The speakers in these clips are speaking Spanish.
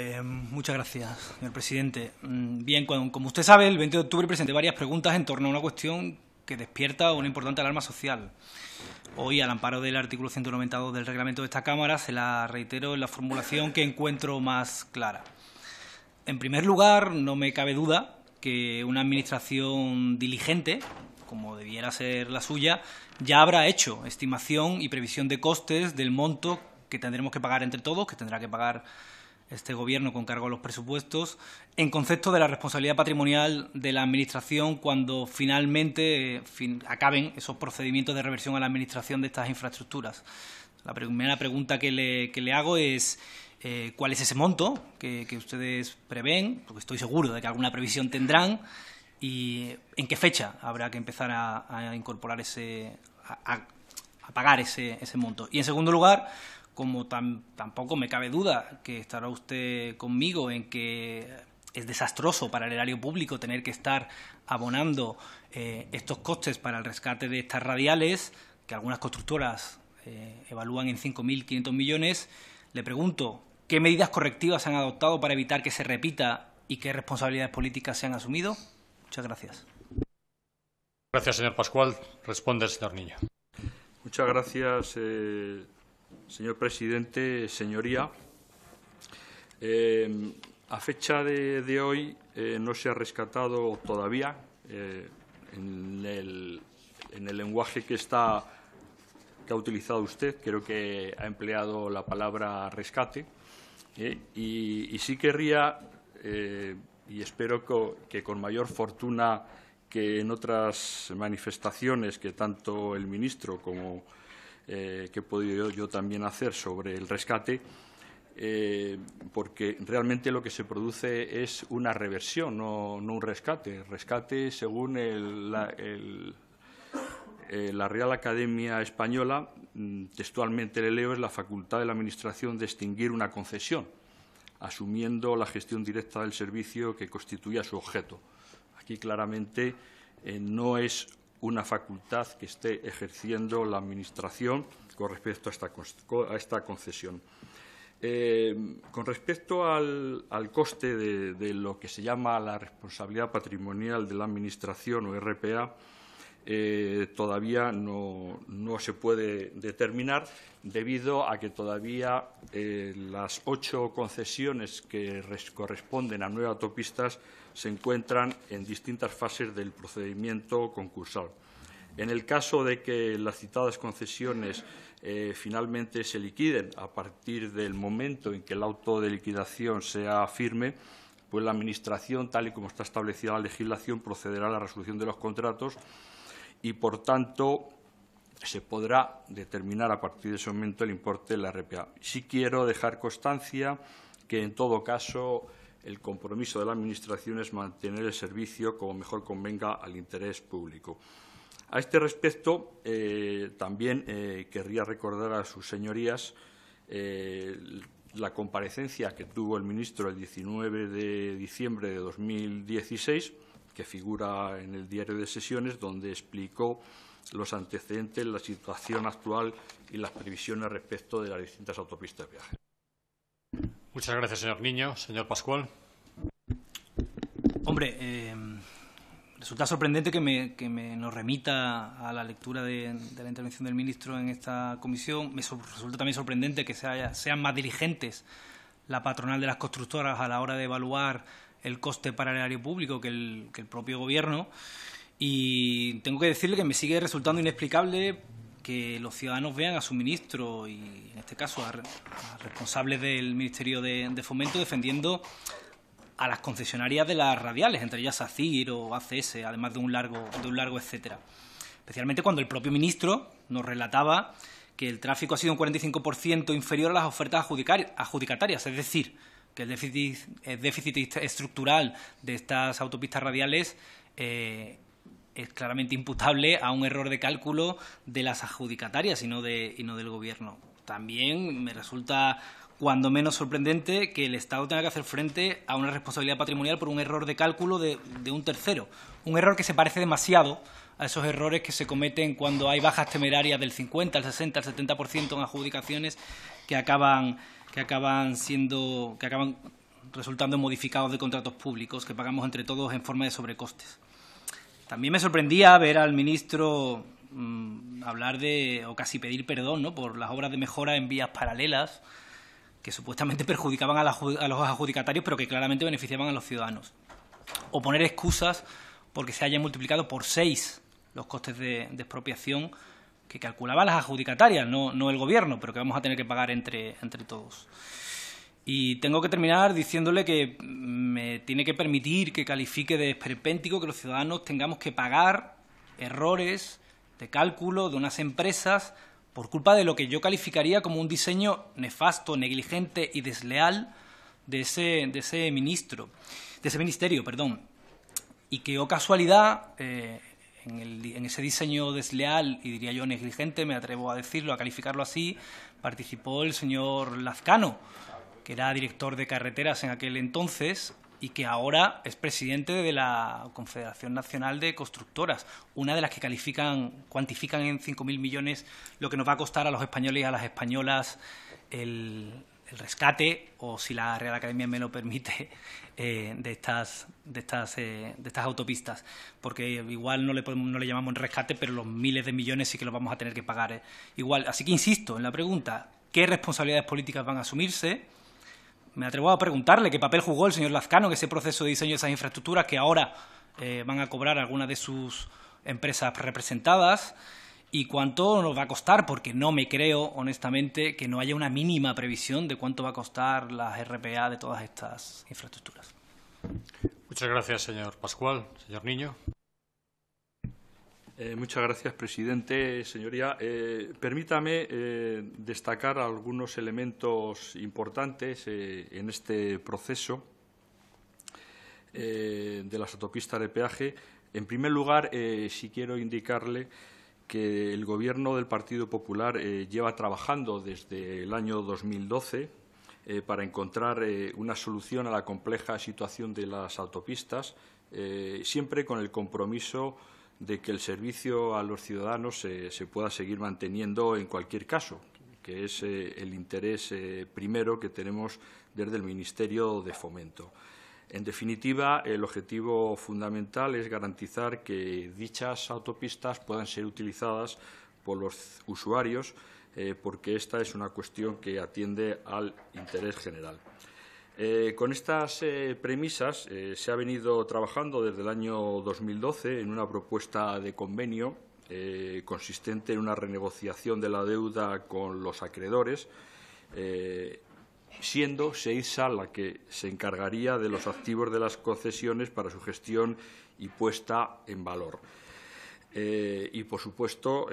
Eh, muchas gracias, señor presidente. Mm, bien, como usted sabe, el 20 de octubre presenté varias preguntas en torno a una cuestión que despierta una importante alarma social. Hoy, al amparo del artículo 192 del reglamento de esta Cámara, se la reitero en la formulación que encuentro más clara. En primer lugar, no me cabe duda que una administración diligente, como debiera ser la suya, ya habrá hecho estimación y previsión de costes del monto que tendremos que pagar entre todos, que tendrá que pagar este gobierno con cargo a los presupuestos, en concepto de la responsabilidad patrimonial de la Administración cuando finalmente eh, acaben esos procedimientos de reversión a la Administración de estas infraestructuras. La primera pregunta que le, hago es... Eh, cuál es ese monto que, ustedes prevén, porque estoy seguro de que alguna previsión tendrán, y en qué fecha habrá que empezar a, incorporar ese, a, pagar ese, ese monto. Y en segundo lugar, como tampoco me cabe duda que estará usted conmigo en que es desastroso para el erario público tener que estar abonando eh, estos costes para el rescate de estas radiales, que algunas constructoras eh, evalúan en 5.500 millones, le pregunto, ¿qué medidas correctivas se han adoptado para evitar que se repita y qué responsabilidades políticas se han asumido? Muchas gracias. Gracias, señor Pascual. Responde el señor Niño. Muchas gracias, eh, Señor presidente, señoría, eh, a fecha de, hoy eh, no se ha rescatado todavía eh, en, el, lenguaje que, que ha utilizado usted. Creo que ha empleado la palabra rescate. Y, sí querría, y espero que con mayor fortuna que en otras manifestaciones que tanto el ministro como eh, que he podido yo también hacer sobre el rescate, eh, porque realmente lo que se produce es una reversión, no, un rescate. Rescate, según eh, la, Real Academia Española, mm, textualmente le leo, es la facultad de la Administración de extinguir una concesión, asumiendo la gestión directa del servicio que constituía su objeto. Aquí claramente no es una facultad que esté ejerciendo la Administración con respecto a esta, concesión. Eh, con respecto al, coste de, lo que se llama la responsabilidad patrimonial de la Administración o RPA, eh, todavía no, se puede determinar debido a que todavía eh, las ocho concesiones que corresponden a nueve autopistas se encuentran en distintas fases del procedimiento concursal. En el caso de que las citadas concesiones eh, finalmente se liquiden a partir del momento en que el auto de liquidación sea firme, pues la Administración, tal y como está establecida la legislación, procederá a la resolución de los contratos y, por tanto, se podrá determinar a partir de ese momento el importe de la RPA. Sí quiero dejar constancia que, en todo caso, el compromiso de la Administración es mantener el servicio como mejor convenga al interés público. A este respecto, eh, también eh, querría recordar a sus señorías eh, la comparecencia que tuvo el ministro el 19 de diciembre de 2016, que figura en el diario de sesiones, donde explicó los antecedentes, la situación actual y las previsiones respecto de las distintas autopistas de viaje. Muchas gracias, señor Niño. Señor Pascual. Hombre, eh, resulta sorprendente que, me, que nos remita a la lectura de, la intervención del ministro en esta comisión. Me resulta también sorprendente que sea, sean más diligentes la patronal de las constructoras a la hora de evaluar el coste para el área público que el, que el propio gobierno. Y tengo que decirle que me sigue resultando inexplicable que los ciudadanos vean a su ministro y, en este caso, a, responsables del Ministerio de, Fomento defendiendo a las concesionarias de las radiales, entre ellas ACIR o ACS, además de un largo, de un largo etcétera. Especialmente cuando el propio ministro nos relataba que el tráfico ha sido un 45% inferior a las ofertas adjudicatarias, es decir, que el déficit, déficit estructural de estas autopistas radiales eh, es claramente imputable a un error de cálculo de las adjudicatarias y no, de, del gobierno. También me resulta cuando menos sorprendente que el Estado tenga que hacer frente a una responsabilidad patrimonial por un error de cálculo de, un tercero. Un error que se parece demasiado a esos errores que se cometen cuando hay bajas temerarias del 50, al 60, al 70% en adjudicaciones que acaban, que acaban siendo que acaban resultando modificados de contratos públicos que pagamos entre todos en forma de sobrecostes. También me sorprendía ver al ministro mm, hablar de, o casi pedir perdón, ¿no? por las obras de mejora en vías paralelas que supuestamente perjudicaban a, los adjudicatarios, pero que claramente beneficiaban a los ciudadanos. O poner excusas porque se hayan multiplicado por seis los costes de, expropiación que calculaban las adjudicatarias, no, el gobierno, pero que vamos a tener que pagar entre, entre todos. Y tengo que terminar diciéndole que me tiene que permitir que califique de esperpéntico que los ciudadanos tengamos que pagar errores de cálculo de unas empresas por culpa de lo que yo calificaría como un diseño nefasto, negligente y desleal de ese, de ese ministro, de ese ministerio, perdón. Y que, o oh casualidad, eh, en, en, ese diseño desleal y diría yo negligente, me atrevo a decirlo, a calificarlo así, participó el señor Lazcano que era director de carreteras en aquel entonces y que ahora es presidente de la Confederación Nacional de Constructoras, una de las que califican, cuantifican en 5.000 millones lo que nos va a costar a los españoles y a las españolas el, rescate, o si la Real Academia me lo permite, eh, de estas, de estas, eh, de estas autopistas. Porque igual no le, podemos, no le llamamos rescate, pero los miles de millones sí que los vamos a tener que pagar. Eh. Igual, así que insisto en la pregunta, ¿qué responsabilidades políticas van a asumirse? me atrevo a preguntarle qué papel jugó el señor Lazcano en ese proceso de diseño de esas infraestructuras que ahora eh, van a cobrar algunas de sus empresas representadas y cuánto nos va a costar, porque no me creo, honestamente, que no haya una mínima previsión de cuánto va a costar las RPA de todas estas infraestructuras. Muchas gracias, señor Pascual. Señor Niño. Eh, muchas gracias, presidente. Señoría, eh, permítame eh, destacar algunos elementos importantes en este proceso de las autopistas de peaje. En primer lugar, si quiero indicarle que el Gobierno del Partido Popular lleva trabajando desde el año 2012 para encontrar una solución a la compleja situación de las autopistas, siempre con el compromiso de que el servicio a los ciudadanos se, pueda seguir manteniendo en cualquier caso, que es eh, el interés eh, primero que tenemos desde el Ministerio de Fomento. En definitiva, el objetivo fundamental es garantizar que dichas autopistas puedan ser utilizadas por los usuarios, eh, porque esta es una cuestión que atiende al interés general. Eh, con estas eh, premisas eh, se ha venido trabajando desde el año 2012 en una propuesta de convenio consistente en una renegociación de la deuda con los acreedores, siendo Seisa la que se encargaría de los activos de las concesiones para su gestión y puesta en valor. y, por supuesto,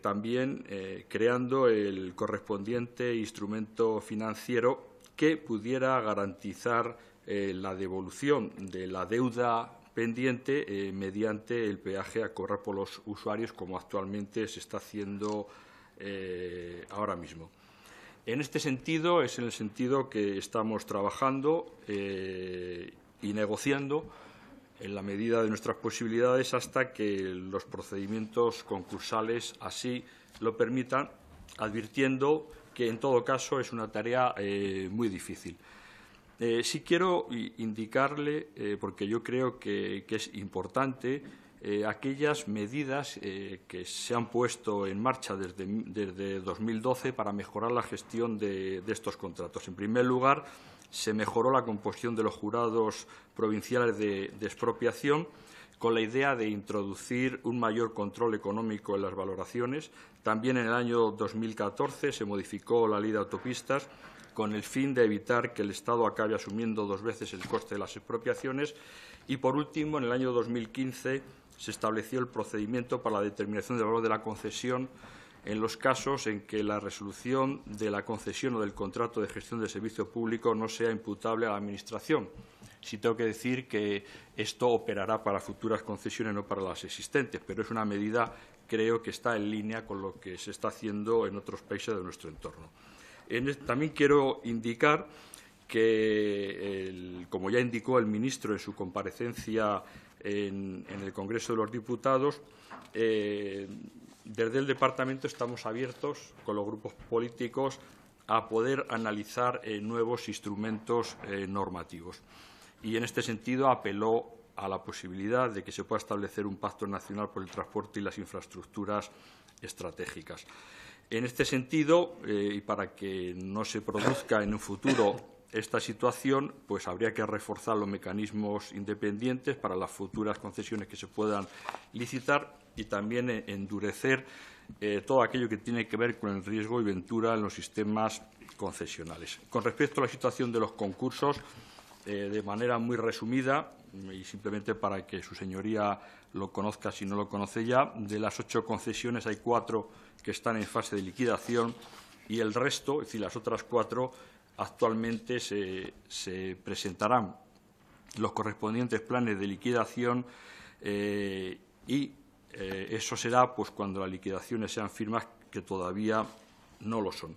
también creando el correspondiente instrumento financiero que pudiera garantizar eh, la devolución de la deuda pendiente eh, mediante el peaje a correr por los usuarios, como actualmente se está haciendo eh, ahora mismo. En este sentido, es en el sentido que estamos trabajando y negociando en la medida de nuestras posibilidades hasta que los procedimientos concursales así lo permitan, advirtiendo que en todo caso es una tarea eh, muy difícil. Eh, sí quiero indicarle, eh, porque yo creo que, es importante, aquellas medidas que se han puesto en marcha desde, 2012 para mejorar la gestión de, estos contratos. En primer lugar, se mejoró la composición de los jurados provinciales de expropiación con la idea de introducir un mayor control económico en las valoraciones. También en el año 2014 se modificó la ley de autopistas con el fin de evitar que el Estado acabe asumiendo dos veces el coste de las expropiaciones. Y, por último, en el año 2015 se estableció el procedimiento para la determinación del valor de la concesión en los casos en que la resolución de la concesión o del contrato de gestión de servicio público no sea imputable a la Administración. Sí tengo que decir que esto operará para futuras concesiones, no para las existentes, pero es una medida, creo, que está en línea con lo que se está haciendo en otros países de nuestro entorno. también quiero indicar que, como ya indicó el ministro en su comparecencia en, el Congreso de los Diputados, eh, desde el Departamento estamos abiertos con los grupos políticos a poder analizar eh, nuevos instrumentos eh, normativos. Y, en este sentido, apeló a la posibilidad de que se pueda establecer un pacto nacional por el transporte y las infraestructuras estratégicas. En este sentido, y para que no se produzca en un futuro esta situación, pues habría que reforzar los mecanismos independientes para las futuras concesiones que se puedan licitar y también eh, endurecer eh, todo aquello que tiene que ver con el riesgo y ventura en los sistemas concesionales. Con respecto a la situación de los concursos, eh, de manera muy resumida mm, y simplemente para que su señoría lo conozca si no lo conoce ya, de las ocho concesiones hay cuatro que están en fase de liquidación y el resto, es decir, las otras cuatro, Actualmente se, presentarán los correspondientes planes de liquidación eh, y eh, eso será pues, cuando las liquidaciones sean firmas que todavía no lo son.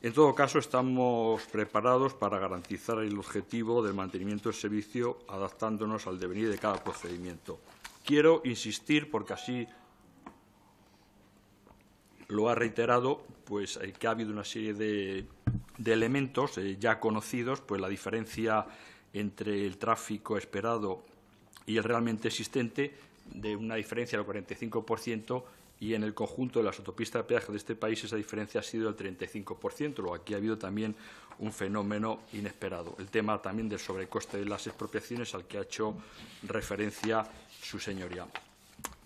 En todo caso, estamos preparados para garantizar el objetivo del mantenimiento del servicio adaptándonos al devenir de cada procedimiento. Quiero insistir, porque así lo ha reiterado pues eh, que ha habido una serie de, elementos eh, ya conocidos, pues la diferencia entre el tráfico esperado y el realmente existente de una diferencia del 45% y en el conjunto de las autopistas de peaje de este país esa diferencia ha sido del 35%, lo aquí ha habido también un fenómeno inesperado. El tema también del sobrecoste de las expropiaciones al que ha hecho referencia su señoría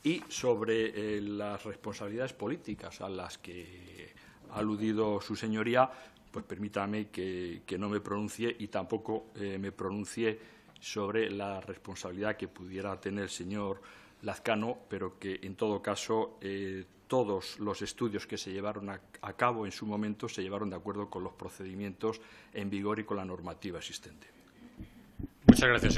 y sobre eh, las responsabilidades políticas a las que ha aludido su señoría, pues permítame que, no me pronuncie y tampoco eh, me pronuncie sobre la responsabilidad que pudiera tener el señor Lazcano, pero que en todo caso eh, todos los estudios que se llevaron a, a cabo en su momento se llevaron de acuerdo con los procedimientos en vigor y con la normativa existente. Muchas gracias.